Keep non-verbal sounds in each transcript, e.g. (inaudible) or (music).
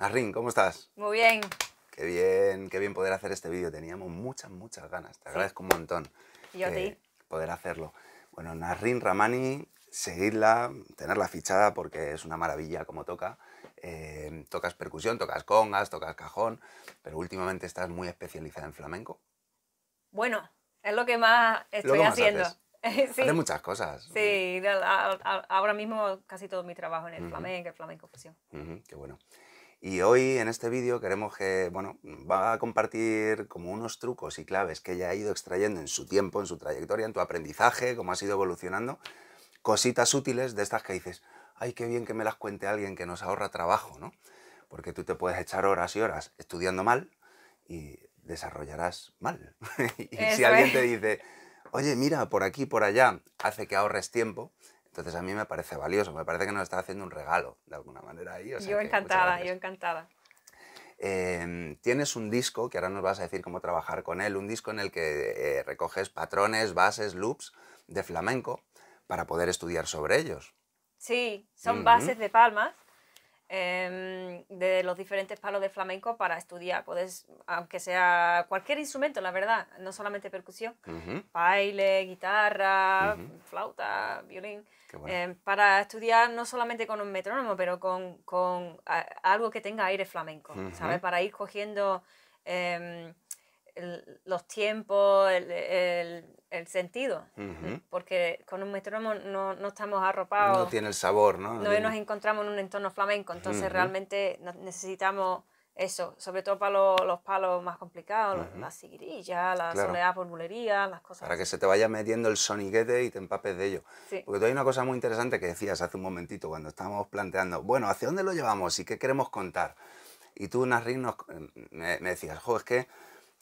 Narrin, ¿cómo estás? Muy bien. Qué bien, qué bien poder hacer este vídeo. Teníamos muchas, muchas ganas. Te agradezco un montón. yo a eh, Poder hacerlo. Bueno, Narrin Ramani, seguirla, tenerla fichada porque es una maravilla como toca. Eh, tocas percusión, tocas congas, tocas cajón, pero últimamente estás muy especializada en flamenco. Bueno, es lo que más estoy haciendo. (laughs) Haces. muchas cosas. Sí, ahora mismo casi todo mi trabajo en el flamenco, el flamenco fusión. Qué bueno. Y hoy en este vídeo queremos que, bueno, va a compartir como unos trucos y claves que ella ha ido extrayendo en su tiempo, en su trayectoria, en tu aprendizaje, cómo ha ido evolucionando, cositas útiles de estas que dices, ay, qué bien que me las cuente alguien que nos ahorra trabajo, ¿no? Porque tú te puedes echar horas y horas estudiando mal y desarrollarás mal. (laughs) y si alguien te dice, oye, mira, por aquí, por allá, hace que ahorres tiempo, entonces a mí me parece valioso, me parece que nos está haciendo un regalo de alguna manera ahí. yo encantada, yo em, encantada. tienes un disco, que ahora nos vas a decir cómo trabajar con él, un disco en el que eh, recoges patrones, bases, loops de flamenco para poder estudiar sobre ellos. Sí, son bases de palmas Em, de los diferentes palos de flamenco para estudiar. Puedes, aunque sea cualquier instrumento, la verdad, no solamente percusión, baile, guitarra, flauta, violín, em, para estudiar no solamente con un metrónomo, pero con, algo que tenga aire flamenco, ¿sabes? Para ir cogiendo... Em, los tiempos, el, el, sentido, porque con un metrónomo no, no, estamos arropados. No tiene el sabor, ¿no? No, nos encontramos en un entorno flamenco, entonces realmente necesitamos eso, sobre todo para los, palos más complicados, la -huh. las siguirillas, la soledad por bulería, las cosas. Para que se te vaya metiendo el soniguete y te empapes de ello. Porque tú hay una cosa muy interesante que decías hace un momentito cuando estábamos planteando, bueno, ¿hacia dónde lo llevamos y qué queremos contar? Y tú, Nasrin, eh, me, me, decías, jo, es que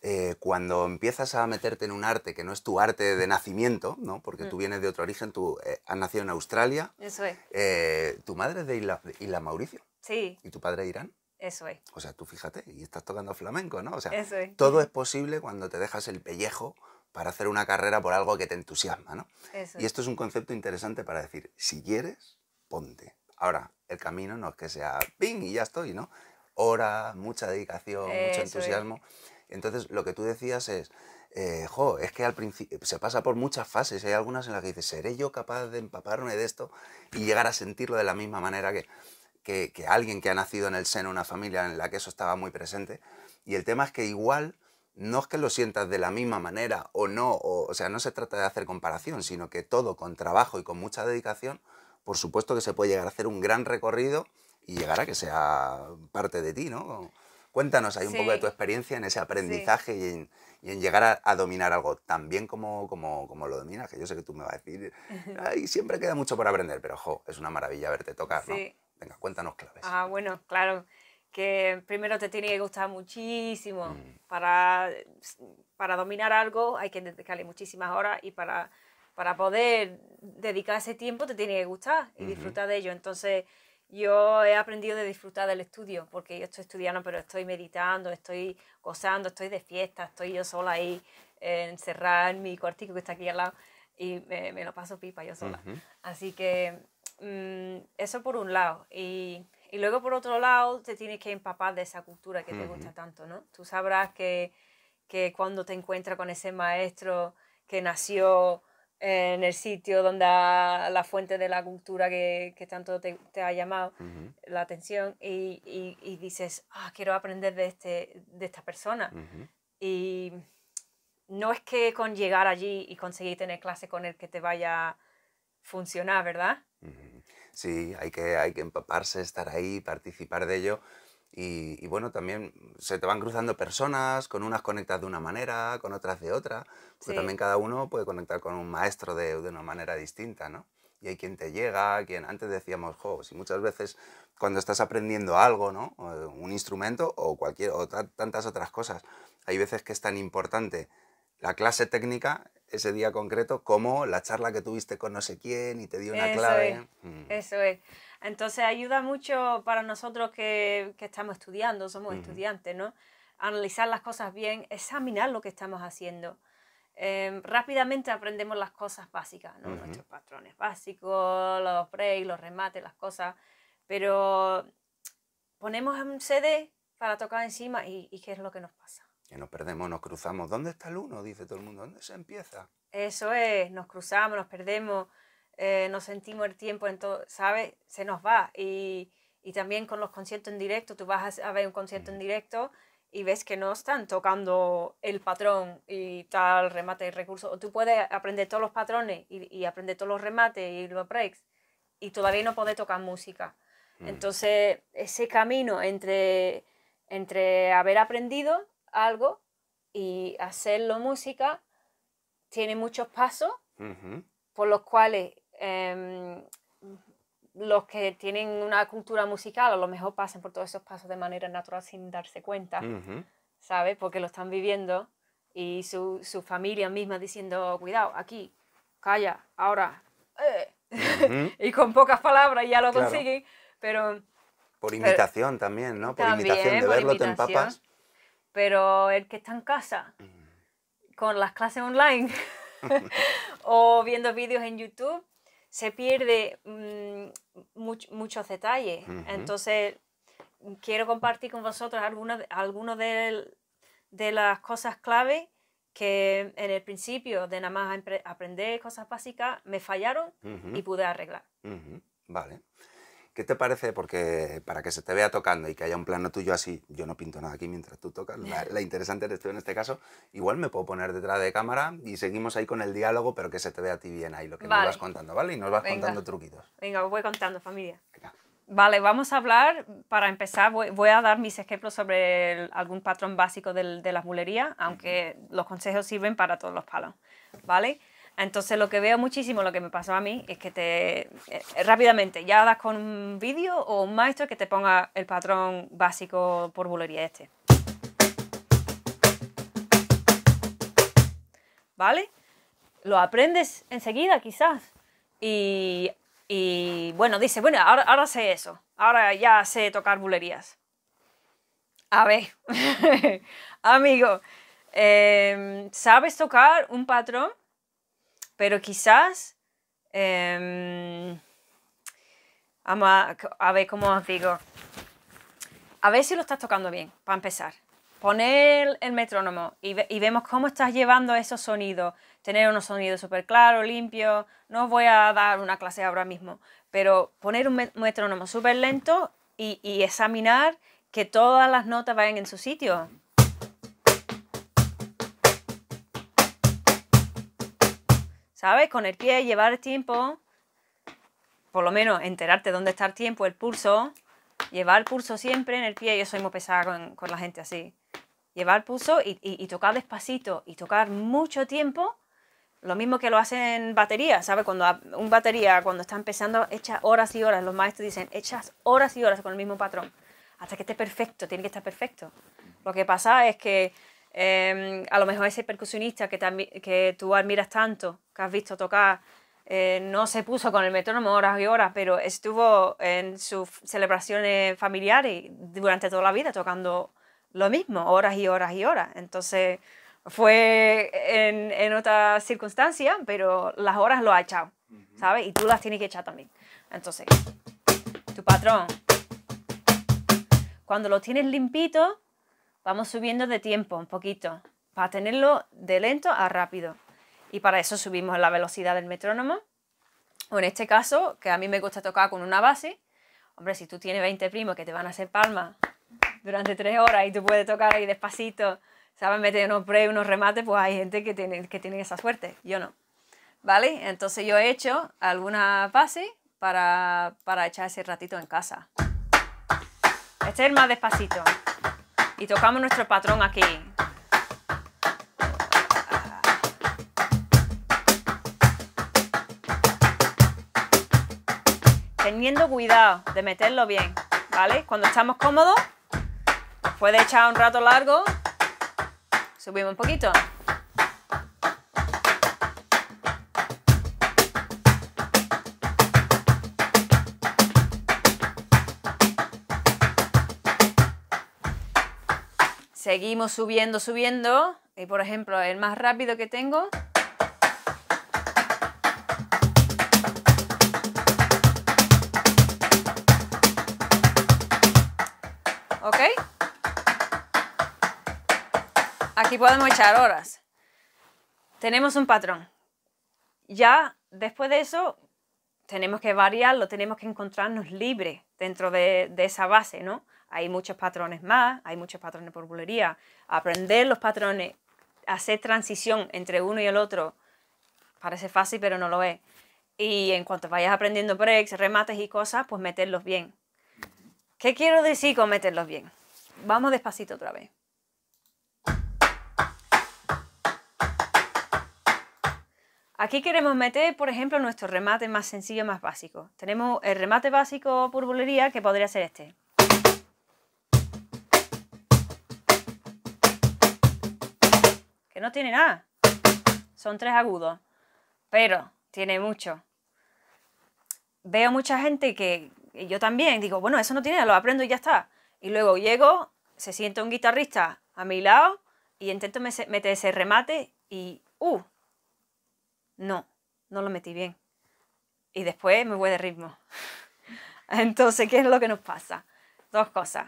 eh, cuando empiezas a meterte en un arte que no es tu arte de nacimiento, ¿no? porque mm. tú vienes de otro origen, tú eh, has nacido en Australia. Eso es. Eh, tu madre es de Isla, Mauricio. Sí. Y tu padre de Irán. Eso es. O sea, tú fíjate, y estás tocando flamenco, ¿no? O sea, Eso es. todo es posible cuando te dejas el pellejo para hacer una carrera por algo que te entusiasma, ¿no? Eso Y esto es un concepto interesante para decir, si quieres, ponte. Ahora, el camino no es que sea ping y ya estoy, ¿no? Hora, mucha dedicación, mucho entusiasmo. Entonces, lo que tú decías es, eh, jo, es que al principio se pasa por muchas fases. Hay algunas en las que dices, ¿seré yo capaz de empaparme de esto y llegar a sentirlo de la misma manera que, alguien que ha nacido en el seno de una familia en la que eso estaba muy presente? Y el tema es que igual no es que lo sientas de la misma manera o no, o sea, no se trata de hacer comparación, sino que todo con trabajo y con mucha dedicación, por supuesto que se puede llegar a hacer un gran recorrido y llegar a que sea parte de ti, ¿no? Cuéntanos ahí un poco de tu experiencia en ese aprendizaje y, en, llegar a, dominar algo tan bien como, como, como, lo dominas, que yo sé que tú me vas a decir, (laughs) Ay, siempre queda mucho por aprender, pero es una maravilla verte tocar, ¿no? Venga, cuéntanos claves. Ah, bueno, claro, que primero te tiene que gustar muchísimo. Mm. Para, para dominar algo hay que dedicarle muchísimas horas y para, para poder dedicar ese tiempo te tiene que gustar y disfruta disfrutar de ello. Entonces yo he aprendido de disfrutar del estudio, porque yo estoy estudiando, pero estoy meditando, estoy gozando, estoy de fiesta, estoy yo sola ahí eh, encerrada en mi cuartico que está aquí al lado y me, lo paso pipa yo sola. Así que mm, eso por un lado. Y, luego por otro lado, te tienes que empapar de esa cultura que te gusta tanto, ¿no? Tú sabrás que, que cuando te encuentras con ese maestro que nació en el sitio donde la fuente de la cultura que, tanto te, ha llamado la atención y, dices, ah, quiero aprender de, este, esta persona. Y no es que con llegar allí y conseguir tener clase con él que te vaya a funcionar, ¿verdad? Sí, hay que, hay que empaparse, estar ahí, participar de ello. Y, bueno, también se te van cruzando personas, con unas conectas de una manera, con otras de otra, porque también cada uno puede conectar con un maestro de, de, una manera distinta, ¿no? Y hay quien te llega, quien antes decíamos jo, y muchas veces cuando estás aprendiendo algo, ¿no? Un instrumento o cualquier, o tantas otras cosas, hay veces que es tan importante la clase técnica ese día concreto como la charla que tuviste con no sé quién y te dio una clave. Mm. Eso es. Entonces ayuda mucho para nosotros que, estamos estudiando, somos estudiantes, ¿no? Analizar las cosas bien, examinar lo que estamos haciendo. Em, rápidamente aprendemos las cosas básicas, ¿no? nuestros patrones básicos, los breaks, los remates, las cosas, pero ponemos un CD para tocar encima y qué es lo que nos pasa. Que nos perdemos, nos cruzamos. ¿Dónde está el uno? Dice todo el mundo. ¿Dónde se empieza? Eso es, nos cruzamos, nos perdemos, eh, nos sentimos el tiempo, entonces, ¿sabes? Se nos va. Y, y, también con los conciertos en directo, tú vas a ver un concierto en mm. directo y ves que no están tocando el patrón y tal remate y recurso. tú puedes aprender todos los patrones y, aprender todos los remates y los breaks y todavía no puedes tocar música. Mm. Entonces, ese camino entre, entre haber aprendido algo y hacerlo música tiene muchos pasos por los cuales em, los que tienen una cultura musical a lo mejor pasan por todos esos pasos de manera natural sin darse cuenta, ¿sabes? Porque lo están viviendo y su, su, familia misma diciendo, cuidado, aquí, calla, ahora, (laughs) y con pocas palabras ya lo consiguen, pero... Por imitación también, ¿no? Por invitación imitación, de verlo te pero el que está en casa mm. con las clases online (laughs) (laughs) o viendo vídeos en YouTube, se pierde mm, muchos detalles. Entonces, quiero compartir con vosotros algunas de, las cosas clave que en el principio de nada más aprender cosas básicas me fallaron y pude arreglar. Vale. ¿Qué te parece? Porque para que se te vea tocando y que haya un plano tuyo así, yo no pinto nada aquí mientras tú tocas, la, (laughs) interesante eres tú en este caso, igual me puedo poner detrás de cámara y seguimos ahí con el diálogo, pero que se te vea a ti bien ahí lo que nos vas contando, ¿vale? Y nos vas contando truquitos. Venga, voy contando, familia. Vale, vamos a hablar, para empezar, voy, a dar mis ejemplos sobre algún patrón básico de la bulería, aunque los consejos sirven para todos los palos, ¿vale? vale entonces lo que veo muchísimo, lo que me pasó a mí, es que te eh, rápidamente ya das con un vídeo o un maestro que te ponga el patrón básico por bulería este. ¿Vale? Lo aprendes enseguida quizás. Y, bueno, dice, bueno, ahora, sé eso, ahora ya sé tocar bulerías. A ver, (laughs) amigo, eh, ¿sabes tocar un patrón? pero quizás, em, vamos a ver cómo os digo, a ver si lo estás tocando bien, para empezar. Poner el metrónomo y, vemos cómo estás llevando esos sonidos. Tener unos sonidos súper claros, limpios. No os voy a dar una clase ahora mismo, pero poner un metrónomo súper lento y, y examinar que todas las notas vayan en su sitio. ¿sabes? Con el pie, llevar el tiempo, por lo menos enterarte dónde está el tiempo, el pulso, llevar el pulso siempre en el pie, yo soy muy pesada con, la gente así, llevar el pulso y, tocar despacito y tocar mucho tiempo, lo mismo que lo hacen batería ¿sabes? Cuando un batería, cuando está empezando, echa horas y horas, los maestros dicen, echas horas y horas con el mismo patrón, hasta que esté perfecto, tiene que estar perfecto. Lo que pasa es que Em, a lo mejor ese percusionista que, que tú admiras tanto, que has visto tocar, eh, no se puso con el metrónomo horas y horas, pero estuvo en sus celebraciones familiares durante toda la vida tocando lo mismo, horas y horas y horas. Entonces fue en, en otra circunstancia, pero las horas lo ha echado, ¿sabes? Y tú las tienes que echar también. Entonces, tu patrón, cuando lo tienes limpito, vamos subiendo de tiempo un poquito, para tenerlo de lento a rápido. Y para eso subimos la velocidad del metrónomo, o en este caso, que a mí me gusta tocar con una base. Hombre, si tú tienes 20 primos que te van a hacer palmas durante 3 horas y tú puedes tocar ahí despacito, sabes meter unos pre, unos remates, pues hay gente que tiene, que tiene esa suerte, yo no. ¿Vale? Entonces yo he hecho alguna base para, para echar ese ratito en casa. Este es más despacito y tocamos nuestro patrón aquí. Teniendo cuidado de meterlo bien, ¿vale? Cuando estamos cómodos, puede echar un rato largo, subimos un poquito. Seguimos subiendo, subiendo. Y por ejemplo, el más rápido que tengo. ¿Ok? Aquí podemos echar horas. Tenemos un patrón. Ya después de eso tenemos que variarlo, tenemos que encontrarnos libre dentro de, de esa base, ¿no? Hay muchos patrones más, hay muchos patrones por bulería. Aprender los patrones, hacer transición entre uno y el otro, parece fácil, pero no lo es. Y en cuanto vayas aprendiendo breaks, remates y cosas, pues meterlos bien. ¿Qué quiero decir con meterlos bien? Vamos despacito otra vez. Aquí queremos meter, por ejemplo, nuestro remate más sencillo, más básico. Tenemos el remate básico por bulería, que podría ser este. que no tiene nada. Son tres agudos, pero tiene mucho. Veo mucha gente que yo también digo, bueno, eso no tiene nada, lo aprendo y ya está. Y luego llego, se sienta un guitarrista a mi lado y intento meter ese remate y, uh, no, no lo metí bien. Y después me voy de ritmo. (laughs) Entonces, ¿qué es lo que nos pasa? Dos cosas.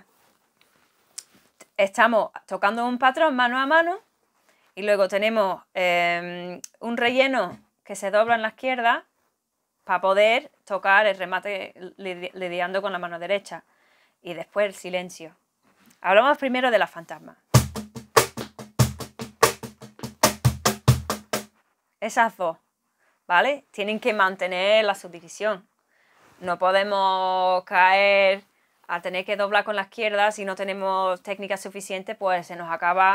Estamos tocando un patrón mano a mano y luego tenemos em, un relleno que se dobla en la izquierda para poder tocar el remate lidiando con la mano derecha. Y después el silencio. Hablamos primero de las fantasmas. Esas dos, ¿vale? Tienen que mantener la subdivisión. No podemos caer al tener que doblar con la izquierda si no tenemos técnica suficiente, pues se nos acaba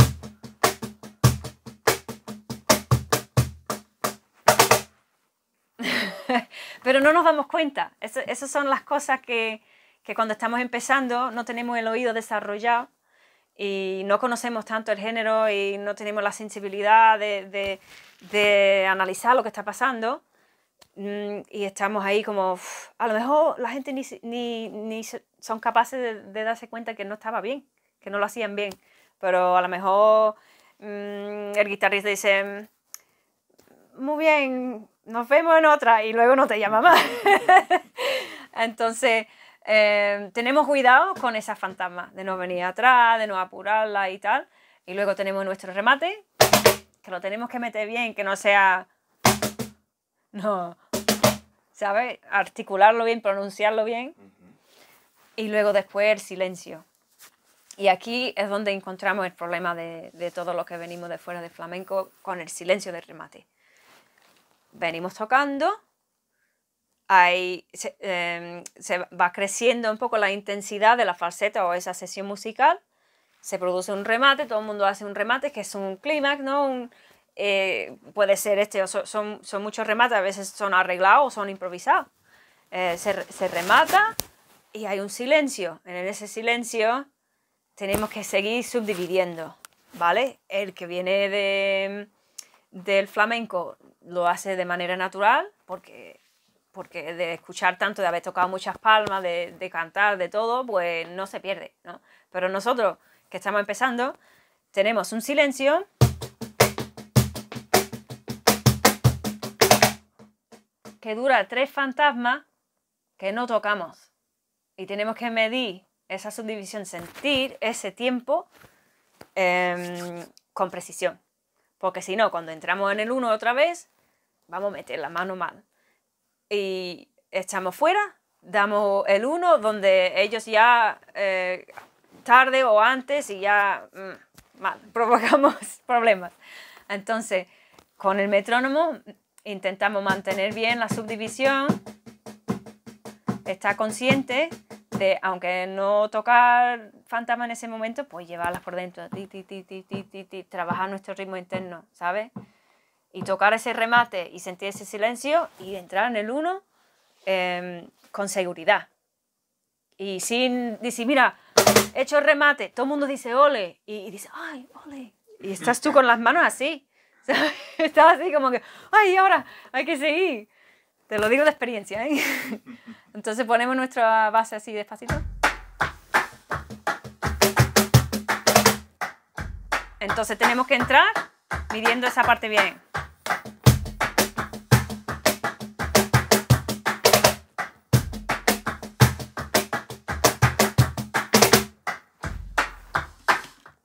pero no nos damos cuenta. esas son las cosas que, que cuando estamos empezando no tenemos el oído desarrollado y no conocemos tanto el género y no tenemos la sensibilidad de, de, de analizar lo que está pasando mm, y estamos ahí como a lo mejor la gente ni, ni, ni son capaces de, darse cuenta que no estaba bien, que no lo hacían bien, pero a lo mejor mm, el guitarrista dice, mm, muy bien, nos vemos en otra y luego no te llama más. (laughs) Entonces, eh, tenemos cuidado con esa fantasmas, de no venir atrás, de no apurarla y tal. Y luego tenemos nuestro remate, que lo tenemos que meter bien, que no sea... No. ¿Sabes? Articularlo bien, pronunciarlo bien. Y luego después el silencio. Y aquí es donde encontramos el problema de, de todos los que venimos de fuera de flamenco con el silencio del remate venimos tocando, em, se, va creciendo un poco la intensidad de la falseta o esa sesión musical, se produce un remate, todo el mundo hace un remate, que es un clímax, ¿no? Eh, puede ser este, son, son, muchos remates, a veces son arreglados o son improvisados. Eh, se, remata y hay un silencio. En ese silencio tenemos que seguir subdividiendo, ¿vale? El que viene de, del flamenco lo hace de manera natural, porque, porque de escuchar tanto, de haber tocado muchas palmas, de, cantar, de todo, pues no se pierde, ¿no? Pero nosotros, que estamos empezando, tenemos un silencio que dura tres fantasmas que no tocamos. Y tenemos que medir esa subdivisión, sentir ese tiempo em, con precisión. Porque si no, cuando entramos en el uno otra vez, vamos a meter la mano mal. Y echamos fuera, damos el 1 donde ellos ya eh, tarde o antes y ya mm, (laughs) provocamos problemas. Entonces, con el metrónomo intentamos mantener bien la subdivisión, estar consciente de, aunque no tocar fantasma en ese momento, pues llevarlas por dentro, ti, ti, trabajar nuestro ritmo interno, ¿sabes? y tocar ese remate y sentir ese silencio y entrar en el uno em, con seguridad. Y sin decir, mira, he hecho el remate, todo el mundo dice ole y, y dice, ay, ole. Y estás tú con las manos así. (laughs) Estás así como que, ay, ahora hay que seguir. Te lo digo de experiencia. ¿eh? (laughs) Entonces ponemos nuestra base así despacito. Entonces tenemos que entrar midiendo esa parte bien.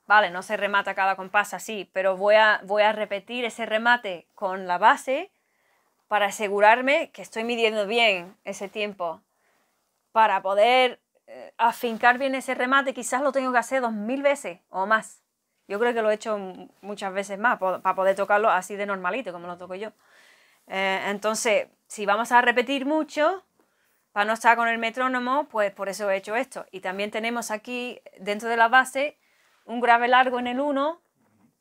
Vale, no se remata cada compás así, pero voy a, voy a repetir ese remate con la base para asegurarme que estoy midiendo bien ese tiempo. Para poder eh, afincar bien ese remate, quizás lo tengo que hacer dos mil veces o más. Yo creo que lo he hecho muchas veces más para poder tocarlo así de normalito, como lo toco yo. Eh, entonces, si vamos a repetir mucho, para no estar con el metrónomo, pues por eso he hecho esto. Y también tenemos aquí, dentro de la base, un grave largo en el 1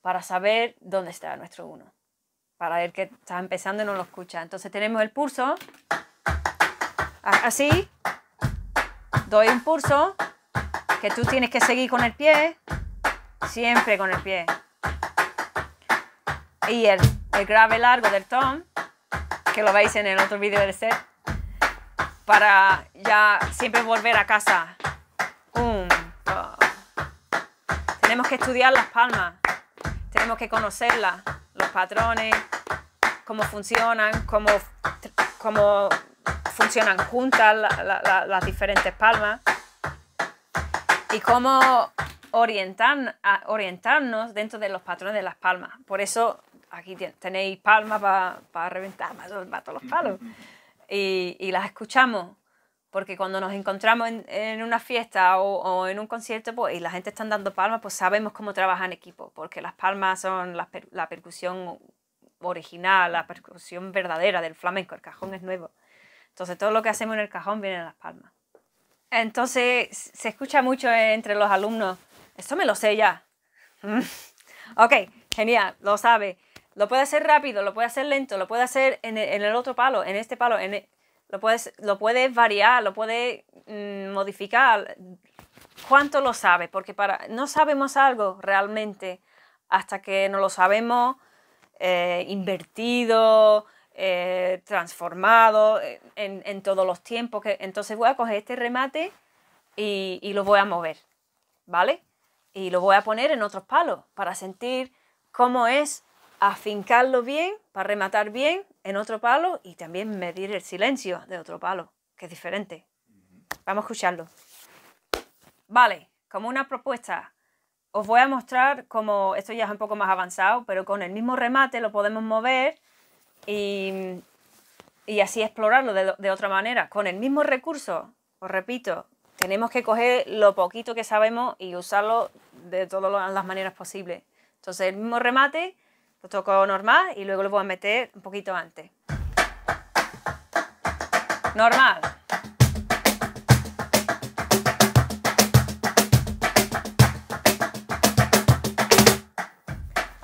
para saber dónde está nuestro 1. Para ver que está empezando y no lo escucha. Entonces tenemos el pulso. Así. Doy un pulso que tú tienes que seguir con el pie. Siempre con el pie. Y el, grave largo del tom, que lo veis en el otro vídeo del set, para ya siempre volver a casa tenemos que estudiar las palmas, tenemos que conocerlas, los patrones, cómo funcionan, cómo, cómo funcionan juntas las diferentes palmas y cómo orientar, orientarnos dentro de los patrones de las palmas. Por eso aquí tenéis palmas para reventar, para todos los palos. y las escuchamos porque cuando nos encontramos en, una fiesta o, en un concierto pues, y la gente está dando palmas, pues sabemos cómo trabaja en equipo, porque las palmas son la, percusión original, la percusión verdadera del flamenco, el cajón es nuevo. Entonces todo lo que hacemos en el cajón viene en las palmas. Entonces se escucha mucho entre los alumnos, esto me lo sé ya. (laughs) ok, genial, lo sabe. Lo puede hacer rápido, lo puede hacer lento, lo puede hacer en el, otro palo, en este palo. En e, lo puedes, lo puedes variar, lo puedes mm, modificar. ¿Cuánto lo sabes? Porque para, no sabemos algo realmente hasta que no lo sabemos eh, invertido, eh, transformado eh, en, todos los tiempos. Que, entonces voy a coger este remate y, lo voy a mover, ¿vale? Y lo voy a poner en otros palos para sentir cómo es afincarlo bien para rematar bien en otro palo y también medir el silencio de otro palo, que es diferente. Vamos a escucharlo. Vale, como una propuesta, os voy a mostrar cómo, esto ya es un poco más avanzado, pero con el mismo remate lo podemos mover y, así explorarlo de, de otra manera. Con el mismo recurso, os repito, tenemos que coger lo poquito que sabemos y usarlo de todas las maneras posibles. Entonces, el mismo remate lo toco normal y luego lo voy a meter un poquito antes. Normal.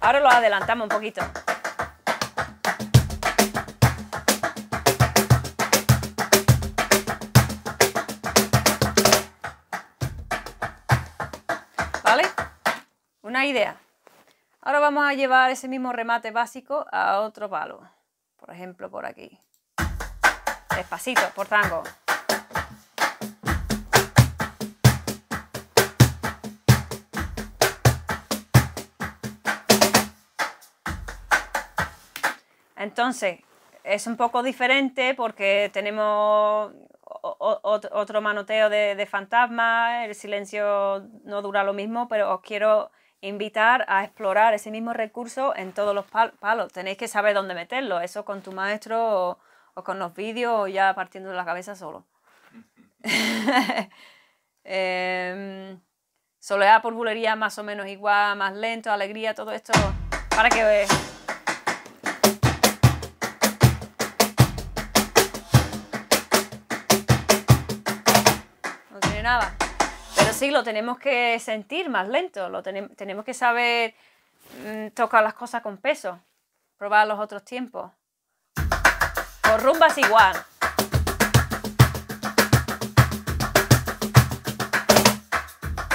Ahora lo adelantamos un poquito. ¿Vale? Una idea. Ahora vamos a llevar ese mismo remate básico a otro palo. Por ejemplo, por aquí. Despacito, por tango. Entonces, es un poco diferente porque tenemos otro manoteo de, de fantasma, el silencio no dura lo mismo, pero os quiero invitar a explorar ese mismo recurso en todos los palos. Tenéis que saber dónde meterlo, eso con tu maestro o, con los vídeos o ya partiendo de la cabeza solo. (laughs) Em, soledad por bulería más o menos igual, más lento, alegría, todo esto para que veas. No tiene nada sí, lo tenemos que sentir más lento, lo tenemos que saber mm, tocar las cosas con peso, probar los otros tiempos. por rumbas igual.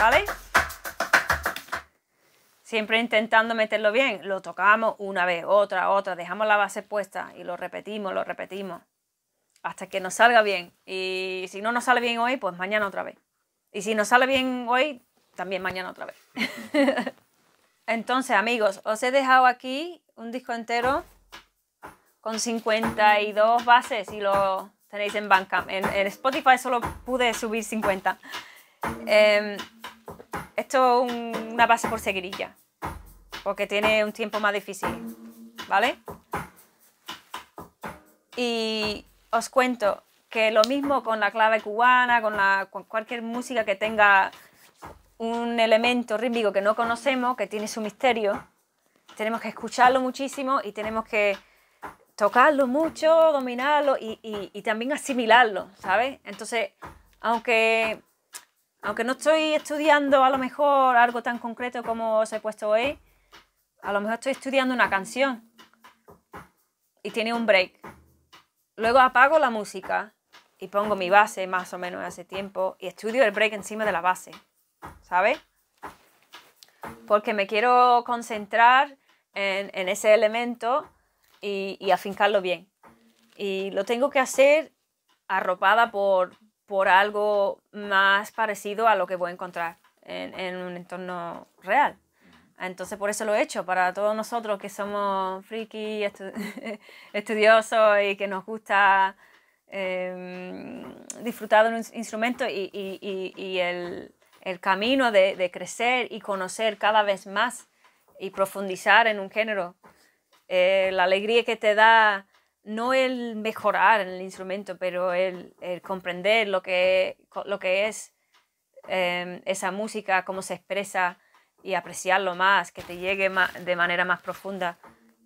¿Vale? Siempre intentando meterlo bien, lo tocamos una vez, otra, otra, dejamos la base puesta y lo repetimos, lo repetimos, hasta que nos salga bien. Y si no nos sale bien hoy, pues mañana otra vez. Y si nos sale bien hoy, también mañana otra vez. (laughs) Entonces, amigos, os he dejado aquí un disco entero con 52 bases y lo tenéis en Bandcamp. En, Spotify solo pude subir 50. Em, esto es una base por seguirilla, porque tiene un tiempo más difícil, ¿vale? Y os cuento, que lo mismo con la clave cubana, con, la, cualquier música que tenga un elemento rítmico que no conocemos, que tiene su misterio, tenemos que escucharlo muchísimo y tenemos que tocarlo mucho, dominarlo y, también asimilarlo, ¿sabes? Entonces, aunque, aunque no estoy estudiando a lo mejor algo tan concreto como os he puesto hoy, a lo mejor estoy estudiando una canción y tiene un break. Luego apago la música y pongo mi base más o menos hace tiempo y estudio el break encima de la base, ¿sabes? Porque me quiero concentrar en, ese elemento y, afincarlo bien. Y lo tengo que hacer arropada por, por algo más parecido a lo que voy a encontrar en, un entorno real. Entonces por eso lo he hecho, para todos nosotros que somos friki, (laughs) estudiosos y que nos gusta eh, em, disfrutado un instrumento y, el, camino de, crecer y conocer cada vez más y profundizar en un género. Eh, la alegría que te da no el mejorar en el instrumento, pero el, comprender lo que, lo es em, esa música, cómo se expresa y apreciarlo más, que te llegue de manera más profunda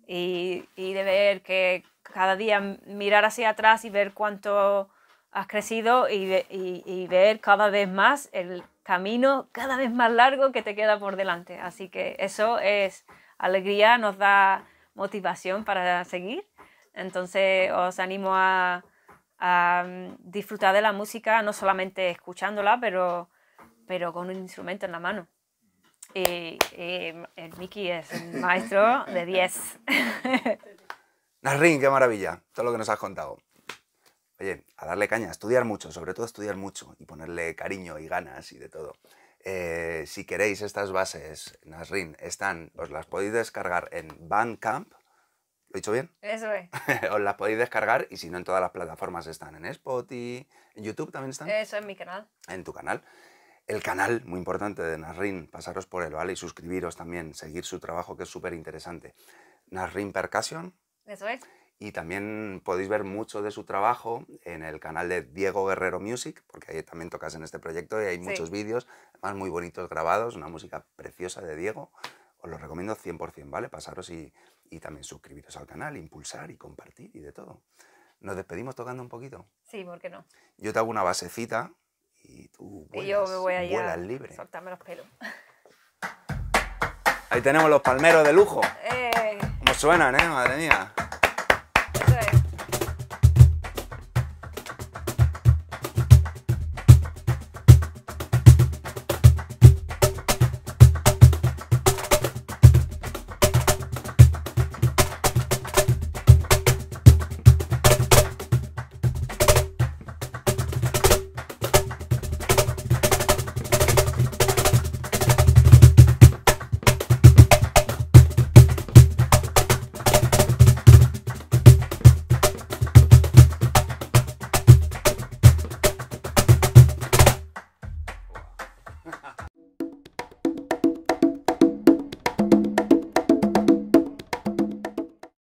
y, de ver que cada día mirar hacia atrás y ver cuánto has crecido y, ver cada vez más el camino cada vez más largo que te queda por delante. Así que eso es alegría, nos da motivación para seguir. Entonces os animo a, mm, disfrutar de la música, no solamente escuchándola, pero, pero con un instrumento en la mano. Y, eh, el Miki es un maestro de 10. (laughs) Nasrin, qué maravilla, todo lo que nos has contado. Oye, a darle caña, a estudiar mucho, sobre todo estudiar mucho y ponerle cariño y ganas y de todo. Eh, si queréis estas bases, Nasrin, están, os las podéis descargar en Bandcamp. ¿Lo he dicho bien? Eso es. (laughs) os las podéis descargar y si no en todas las plataformas están, en Spotify, en YouTube también están. Eso en mi canal. En tu canal el canal, muy importante, de Nasrin. Pasaros por él, ¿vale? Y suscribiros también, seguir su trabajo, que es súper interesante. Nasrin Percussion. Eso es. Y también podéis ver mucho de su trabajo en el canal de Diego Guerrero Music, porque ahí también tocas en este proyecto y hay muchos vídeos, además muy bonitos grabados, una música preciosa de Diego. Os lo recomiendo 100%, ¿vale? Pasaros y, y también suscribiros al canal, impulsar y compartir y de todo. Nos despedimos tocando un poquito. Sí, ¿por qué no? Yo te hago una basecita y tú y yo me voy allá, vuelas libre. Soltame los pelos. Ahí tenemos los palmeros de lujo. Eh. Como suenan, ¿eh? Madre mía.